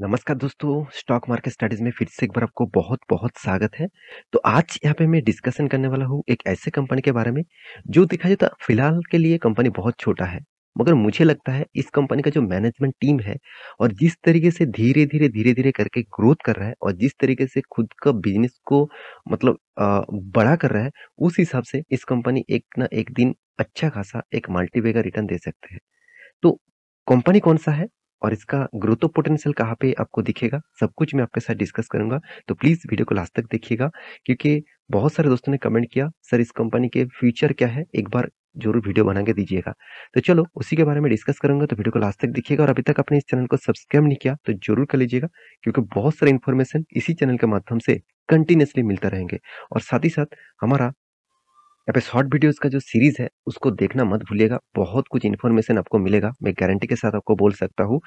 नमस्कार दोस्तों stock market studies में फिर से एक बार आपको बहुत बहुत स्वागत है तो आज यहाँ पे मैं डिस्कशन करने वाला हूँ एक ऐसे कंपनी के बारे में जो देखा जाए तो फिलहाल के लिए कंपनी बहुत छोटा है मगर मुझे लगता है इस कंपनी का जो मैनेजमेंट टीम है और जिस तरीके से धीरे धीरे धीरे धीरे करके ग्रोथ कर रहा है और जिस तरीके से खुद का बिजनेस को मतलब बड़ा कर रहा है उस हिसाब से इस कंपनी एक ना एक दिन अच्छा खासा एक मल्टीवेगा रिटर्न दे सकते हैं तो कंपनी कौन सा है और इसका ग्रोथ पोटेंशियल कहाँ पे आपको दिखेगा सब कुछ मैं आपके साथ डिस्कस करूंगा तो प्लीज़ वीडियो को लास्ट तक देखिएगा क्योंकि बहुत सारे दोस्तों ने कमेंट किया सर इस कंपनी के फ्यूचर क्या है एक बार जरूर वीडियो बना के दीजिएगा तो चलो उसी के बारे में डिस्कस करूंगा तो वीडियो को लास्ट तक देखिएगा और अभी तक अपने इस चैनल को सब्सक्राइब नहीं किया तो जरूर कर लीजिएगा क्योंकि बहुत सारे इन्फॉर्मेशन इसी चैनल के माध्यम से कंटिन्यूसली मिलता रहेंगे और साथ ही साथ हमारा यहाँ पे शॉर्ट वीडियोस का जो सीरीज है उसको देखना मत भूलिएगा बहुत कुछ इन्फॉर्मेशन आपको मिलेगा मैं गारंटी के साथ आपको बोल सकता हूँ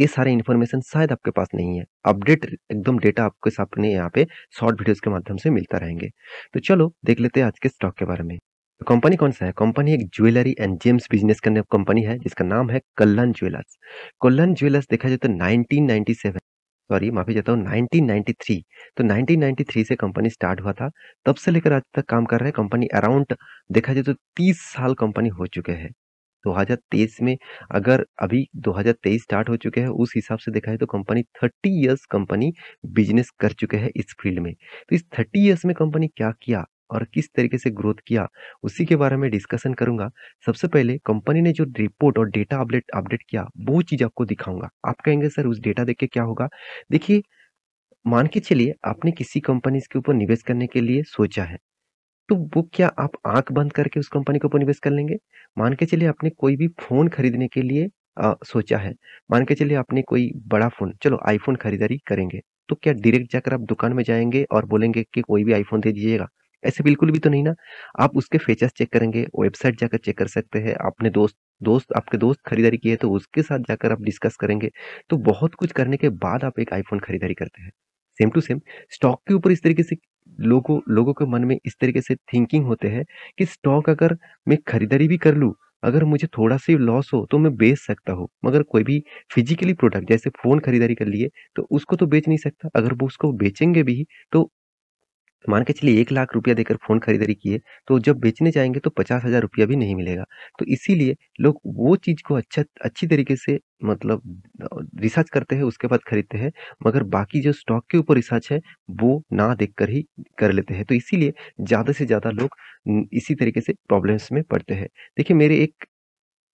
ये सारे इन्फॉर्मेशन शायद आपके पास नहीं है अपडेट एकदम डेटा आपके सामने यहाँ पे शॉर्ट वीडियोज के माध्यम से मिलता रहेंगे तो चलो देख लेते हैं आज के स्टॉक के बारे में कंपनी कौन सा है कंपनी एक ज्वेलरी एंड जेम्स बिजनेस करने कंपनी है जिसका नाम है कल्लन ज्वेलर्स कल्लन ज्वेलर्स देखा जाए तो 1997 सॉरी माफी चाहता हूँ 1993 तो 1993 से कंपनी स्टार्ट हुआ था तब से लेकर आज तक काम कर रहे हैं कंपनी अराउंड देखा जाए तो 30 साल कंपनी हो चुके हैं 2023 में अगर अभी 2023 स्टार्ट हो चुके हैं उस हिसाब से देखा है तो कंपनी 30 इयर्स कंपनी बिजनेस कर चुके हैं इस फील्ड में तो इस 30 इयर्स में कंपनी क्या किया और किस तरीके से ग्रोथ किया उसी के बारे में डिस्कशन करूंगा सबसे पहले कंपनी ने जो रिपोर्ट और डेटा अपडेट अपडेट किया वो चीज़ आपको दिखाऊंगा आप कहेंगे सर उस डेटा देख के क्या होगा देखिए मान के चलिए आपने किसी कंपनी के ऊपर निवेश करने के लिए सोचा है तो वो क्या आप आंख बंद करके उस कंपनी के ऊपर निवेश कर लेंगे मान के चलिए आपने कोई भी फ़ोन खरीदने के लिए आ, सोचा है मान के चलिए आपने कोई बड़ा फ़ोन चलो आईफोन खरीदारी करेंगे तो क्या डायरेक्ट जाकर आप दुकान में जाएंगे और बोलेंगे कि कोई भी आईफोन दे दीजिएगा ऐसे बिल्कुल भी तो नहीं ना आप उसके फीचर्स चेक करेंगे वेबसाइट जाकर चेक कर सकते हैं अपने दोस्त दोस्त आपके दोस्त खरीदारी की है तो उसके साथ जाकर आप डिस्कस करेंगे तो बहुत कुछ करने के बाद आप एक आईफोन खरीदारी करते हैं सेम टू सेम स्टॉक के ऊपर इस तरीके से लोगों लोगों के मन में इस तरीके से थिंकिंग होते हैं कि स्टॉक अगर मैं खरीदारी भी कर लूँ अगर मुझे थोड़ा सा लॉस हो तो मैं बेच सकता हूँ मगर कोई भी फिजिकली प्रोडक्ट जैसे फ़ोन खरीदारी कर लिए तो उसको तो बेच नहीं सकता अगर वो उसको बेचेंगे भी तो मान के चलिए एक लाख रुपया देकर फ़ोन खरीदारी किए तो जब बेचने जाएंगे तो पचास हज़ार रुपया भी नहीं मिलेगा तो इसीलिए लोग वो चीज़ को अच्छा अच्छी तरीके से मतलब रिसर्च करते हैं उसके बाद खरीदते हैं मगर बाकी जो स्टॉक के ऊपर रिसर्च है वो ना देख कर ही कर लेते हैं तो इसीलिए ज़्यादा से ज़्यादा लोग इसी तरीके से प्रॉब्लम्स में पड़ते हैं देखिए मेरे एक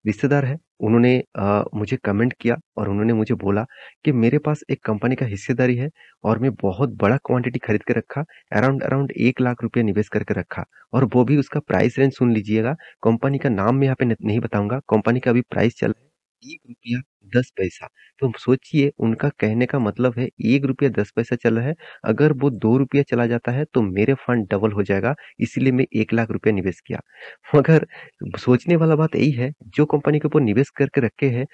रिश्तेदार है उन्होंने आ, मुझे कमेंट किया और उन्होंने मुझे बोला कि मेरे पास एक कंपनी का हिस्सेदारी है और मैं बहुत बड़ा क्वांटिटी खरीद के रखा अराउंड अराउंड एक लाख रुपया निवेश करके रखा और वो भी उसका प्राइस रेंज सुन लीजिएगा कंपनी का नाम मैं यहाँ पे नहीं बताऊंगा कंपनी का अभी प्राइस चल रहा है एक रुपया दस पैसा तो सोचिए उनका कहने का मतलब है एक रुपया दस पैसा चल रहा है अगर वो दो रुपया चला जाता है तो मेरे फंड डबल हो जाएगा इसीलिए मैं एक लाख रुपया निवेश किया मगर सोचने वाला बात यही है जो कंपनी के ऊपर निवेश करके रखे है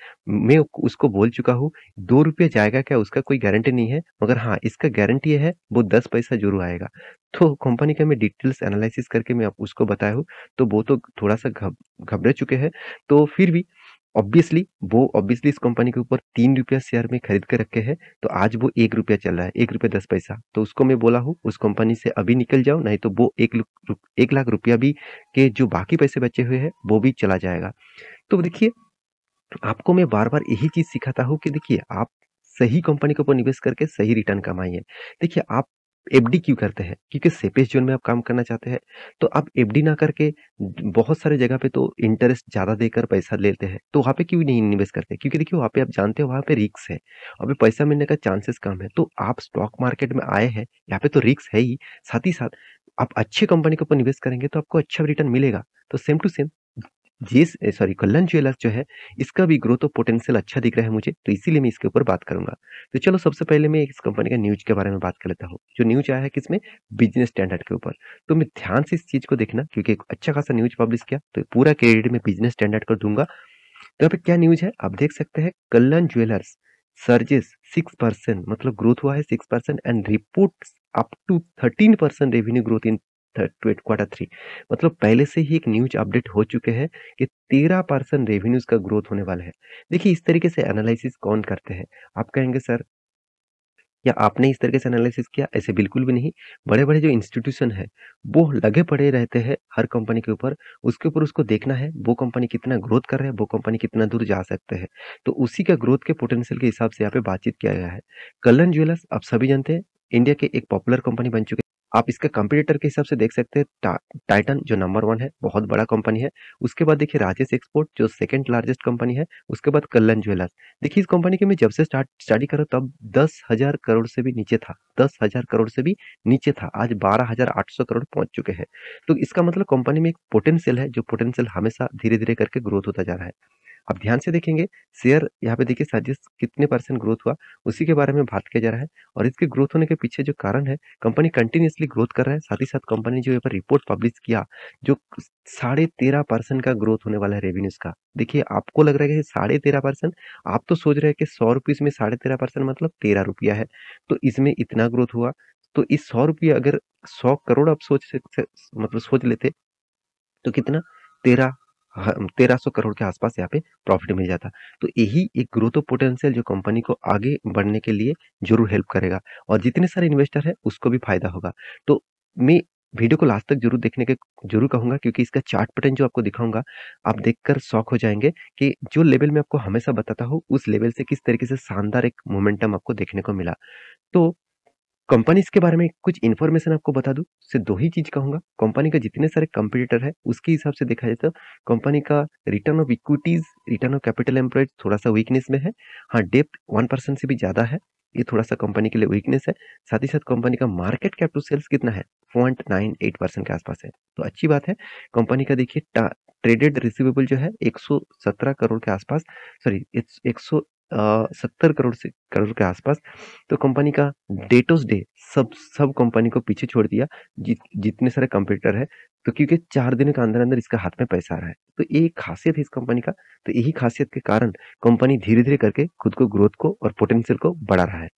मैं उसको बोल चुका हूँ दो रुपया जाएगा क्या उसका कोई गारंटी नहीं है मगर हाँ इसका गारंटी है वो दस पैसा जरूर आएगा तो कंपनी का मैं डिटेल्स एनालिसिस करके मैं उसको बताया हूँ तो वो तो थोड़ा सा घबरे चुके हैं तो फिर भी ऑब्वियसली वो ऑब्वियसली इस कंपनी के ऊपर तीन रुपया शेयर में खरीद कर रखे हैं तो आज वो एक रुपया चल रहा है एक रुपया दस पैसा तो उसको मैं बोला हूँ उस कंपनी से अभी निकल जाओ नहीं तो वो एक एक लाख रुपया भी के जो बाकी पैसे बचे हुए हैं वो भी चला जाएगा तो देखिए आपको मैं बार बार यही चीज़ सिखाता हूँ कि देखिए आप सही कंपनी के ऊपर निवेश करके सही रिटर्न कमाइए देखिए आप एफ क्यों करते हैं क्योंकि सेपेज जोन में आप काम करना चाहते हैं तो आप एफ ना करके बहुत सारे जगह पे तो इंटरेस्ट ज़्यादा देकर पैसा लेते हैं तो वहाँ पे क्यों नहीं इन्वेस्ट करते क्योंकि देखिए वहाँ पे आप जानते हो वहाँ पे रिक्स है वहाँ पे पैसा मिलने का चांसेस कम है तो आप स्टॉक मार्केट में आए हैं यहाँ पे तो रिक्स है ही साथ ही साथ आप अच्छी कंपनी के ऊपर निवेश करेंगे तो आपको अच्छा रिटर्न मिलेगा तो सेम टू सेम जीस सॉरी कल्लन ज्वेलर्स जो है इसका भी ग्रोथ और पोटेंशियल अच्छा दिख रहा है मुझे तो इसीलिए मैं इसके ऊपर बात करूंगा तो चलो सबसे पहले मैं इस कंपनी का न्यूज के बारे में बात कर लेता हूँ जो न्यूज आया है किसमें बिजनेस स्टैंडर्ड के ऊपर तो मैं ध्यान से इस चीज को देखना क्योंकि एक अच्छा खासा न्यूज पब्लिश किया तो पूरा क्रेडिट में बिजनेस स्टैंडर्ड कर दूंगा तो यहाँ पे क्या न्यूज है आप देख सकते हैं Kalyan jewellers surges six percent मतलब ग्रोथ हुआ है six percent and report up to thirteen percent revenue growth in quarter three मतलब पहले से ही एक न्यूज अपडेट हो चुके हैं कि तेरह परसेंट रेवेन्यूज का ग्रोथ होने वाला है देखिए इस तरीके से एनालिसिस कौन करते हैं आप कहेंगे सर या आपने इस तरीके से एनालिसिस किया ऐसे बिल्कुल भी नहीं बड़े बड़े जो इंस्टीट्यूशन है वो लगे पड़े रहते हैं हर कंपनी के ऊपर उसके ऊपर उसको देखना है वो कंपनी कितना ग्रोथ कर रहे हैं वो कंपनी कितना दूर जा सकते हैं तो उसी का ग्रोथ के पोटेंशियल के हिसाब से यहाँ पे बातचीत किया गया है कलन ज्वेलर्स आप सभी जानते हैं इंडिया के एक पॉपुलर कंपनी बन चुके आप इसका कंपटीटर के हिसाब से देख सकते हैं टा, टाइटन जो नंबर वन है बहुत बड़ा कंपनी है उसके बाद देखिए राजेश एक्सपोर्ट जो सेकंड लार्जेस्ट कंपनी है उसके बाद कल्याण ज्वेलर्स देखिए इस कंपनी के मैं जब से स्टार्ट स्टडी करूँ तब दस हज़ार करोड़ से भी नीचे था दस हज़ार करोड़ से भी नीचे था आज बारह हज़ार आठ सौ करोड़ पहुंच चुके हैं तो इसका मतलब कंपनी में एक पोटेंशियल है जो पोटेंशियल हमेशा धीरे धीरे करके ग्रोथ होता जा रहा है अब ध्यान से देखेंगे शेयर यहाँ पे देखिए सजेस्ट कितने परसेंट ग्रोथ हुआ उसी के बारे में बात किया जा रहा है और इसके ग्रोथ होने के पीछे जो कारण है कंपनी कंटिन्यूसली ग्रोथ कर रहा है साथ ही साथ कंपनी जो यहाँ पर रिपोर्ट पब्लिश किया जो साढ़े तेरह परसेंट का ग्रोथ होने वाला है रेवेन्यूज का देखिए आपको लग रहा है साढ़े तेरह परसेंट आप तो सोच रहे हैं कि सौ रुपीज़ में साढ़े तेरह परसेंट मतलब तेरह रुपया है तो इसमें इतना ग्रोथ हुआ तो इस सौ रुपया अगर सौ करोड़ आप सोच मतलब सोच लेते तो कितना तेरह तेरह सौ करोड़ के आसपास यहाँ पे प्रॉफिट मिल जाता तो यही एक ग्रोथ ऑफ पोटेंशियल जो कंपनी को आगे बढ़ने के लिए जरूर हेल्प करेगा और जितने सारे इन्वेस्टर हैं उसको भी फायदा होगा तो मैं वीडियो को लास्ट तक जरूर देखने के जरूर कहूंगा क्योंकि इसका चार्ट पैटर्न जो आपको दिखाऊंगा आप देखकर शौक हो जाएंगे कि जो लेवल में आपको हमेशा बताता हूँ उस लेवल से किस तरीके से शानदार एक मोमेंटम आपको देखने को मिला तो कंपनीज के बारे में कुछ इन्फॉर्मेशन आपको बता दूं सिर्फ दो ही चीज कहूंगा कंपनी का जितने सारे कंपटीटर है उसके हिसाब से देखा जाए तो कंपनी का return of equities return of capital employed थोड़ा सा वीकनेस में है हाँ डेप्थ वन परसेंट से भी ज्यादा है ये थोड़ा सा कंपनी के लिए वीकनेस है साथ ही साथ कंपनी का मार्केट कैप टू सेल्स कितना है पॉइंट नाइन एट परसेंट के आसपास है तो अच्छी बात है कंपनी का देखिए ट्रेडेड रिसिवेबल जो है 117 करोड़ के आसपास सॉरी एक सौ सत्तर करोड़ से करोड़ के आसपास तो कंपनी का डेटोस डे सब सब कंपनी को पीछे छोड़ दिया जि, जितने सारे कंप्यूटर है तो क्योंकि चार दिन के अंदर अंदर इसका हाथ में पैसा आ रहा है तो ये खासियत है इस कंपनी का तो यही खासियत के कारण कंपनी धीरे धीरे करके खुद को ग्रोथ को और पोटेंशियल को बढ़ा रहा है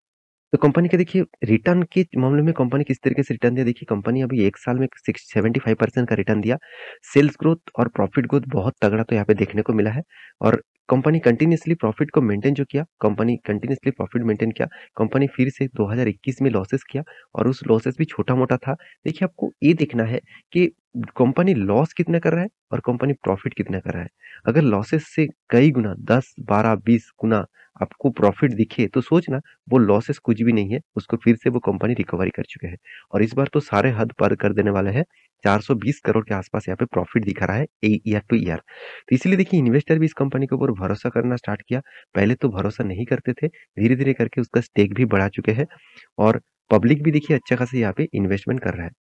तो कंपनी का देखिए रिटर्न के मामले में कंपनी किस तरीके से रिटर्न दिया देखिए कंपनी अभी एक साल में सिक्स सेवेंटी फाइव परसेंट का रिटर्न दिया सेल्स ग्रोथ और प्रॉफिट ग्रोथ बहुत तगड़ा तो यहाँ पे देखने को मिला है और कंपनी कंटिन्यूसली प्रॉफिट को मेंटेन जो किया कंपनी कंटिन्यूसली प्रॉफिट मेंटेन किया कंपनी फिर से 2021 में लॉसेस किया और उस लॉसेस भी छोटा मोटा था देखिए आपको ये देखना है कि कंपनी लॉस कितना कर रहा है और कंपनी प्रॉफिट कितना कर रहा है अगर लॉसेस से कई गुना 10 12 20 गुना आपको प्रॉफिट दिखे तो सोचना वो लॉसेस कुछ भी नहीं है उसको फिर से वो कंपनी रिकवरी कर चुके हैं और इस बार तो सारे हद पार कर देने वाले हैं 420 करोड़ के आसपास यहाँ पे प्रॉफिट दिखा रहा है ईयर टू ईयर तो इसलिए देखिए इन्वेस्टर भी इस कंपनी के ऊपर भरोसा करना स्टार्ट किया पहले तो भरोसा नहीं करते थे धीरे धीरे करके उसका स्टेक भी बढ़ा चुके हैं और पब्लिक भी देखिए अच्छा खासा यहाँ पे इन्वेस्टमेंट कर रहा है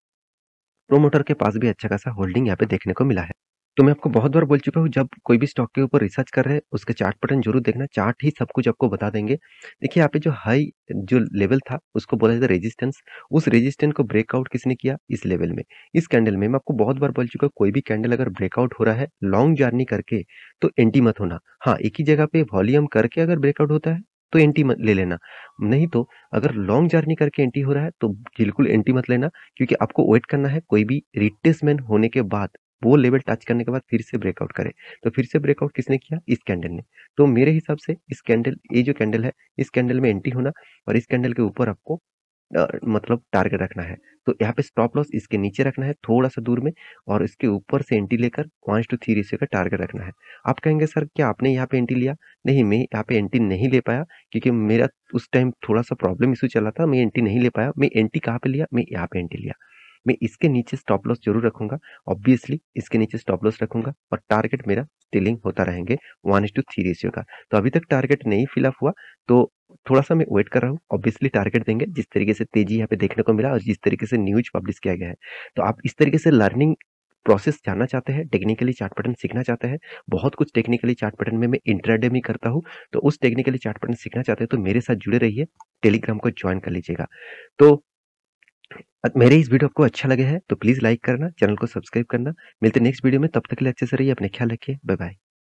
प्रोमोटर के पास भी अच्छा खासा होल्डिंग यहाँ पे देखने को मिला है तो मैं आपको बहुत बार बोल चुका हूँ जब कोई भी स्टॉक के ऊपर रिसर्च कर रहे हैं उसके चार्ट पैटर्न जरूर देखना चार्ट ही सब कुछ आपको बता देंगे देखिए यहाँ पे जो हाई जो लेवल था उसको बोला जाता है रेजिस्टेंस उस रेजिस्टेंस को ब्रेकआउट किसने किया इस लेवल में इस कैंडल में मैं आपको बहुत बार बोल चुका हूँ कोई भी कैंडल अगर ब्रेकआउट हो रहा है लॉन्ग जर्नी करके तो एंटी मत होना हाँ एक ही जगह पे वॉल्यूम करके अगर ब्रेकआउट होता है तो एंटी मत ले लेना नहीं तो अगर लॉन्ग जर्नी करके एंटी हो रहा है तो बिल्कुल एंटी मत लेना क्योंकि आपको वेट करना है कोई भी रिटेसमेंट होने के बाद वो लेवल टच करने के बाद फिर से ब्रेकआउट करे तो फिर से ब्रेकआउट किसने किया इस कैंडल ने तो मेरे हिसाब से इस कैंडल ये जो कैंडल है इस कैंडल में एंट्री होना और इस कैंडल के ऊपर आपको आ, मतलब टारगेट रखना है तो यहाँ पे स्टॉप लॉस इसके नीचे रखना है थोड़ा सा दूर में और इसके ऊपर से एंट्री लेकर वन टू थ्री रेशियो का टारगेट रखना है आप कहेंगे सर क्या आपने यहाँ पे एंट्री लिया नहीं मैं यहाँ पे एंट्री नहीं ले पाया क्योंकि मेरा उस टाइम थोड़ा सा प्रॉब्लम इशू चला था मैं एंट्री नहीं ले पाया मैं एंट्री कहाँ पे लिया मैं यहाँ पे एंट्री लिया मैं इसके नीचे स्टॉप लॉस जरूर रखूंगा ऑब्वियसली इसके नीचे स्टॉप लॉस रखूंगा और टारगेट मेरा स्टिलिंग होता रहेंगे one is two three ratio का तो अभी तक टारगेट नहीं फिलअप हुआ तो थोड़ा सा मैं वेट कर रहा हूँ ऑब्वियसली टारगेट देंगे जिस तरीके से तेजी यहाँ पे देखने को मिला और जिस तरीके से न्यूज पब्लिश किया गया है तो आप इस तरीके से लर्निंग प्रोसेस जानना चाहते हैं टेक्निकली चार्ट पैटर्न सीखना चाहते हैं बहुत कुछ टेक्निकली चार्ट पैटर्न में मैं इंटरडे में करता हूँ तो उस टेक्निकली चार्ट पैटर्न सीखना चाहते हैं तो मेरे साथ जुड़े रहिए टेलीग्राम को ज्वाइन कर लीजिएगा तो मेरे इस वीडियो आपको अच्छा लगे है तो प्लीज़ लाइक करना चैनल को सब्सक्राइब करना मिलते नेक्स्ट वीडियो में तब तक के लिए अच्छे से रहिए अपने ख्याल रखिए बाय बाय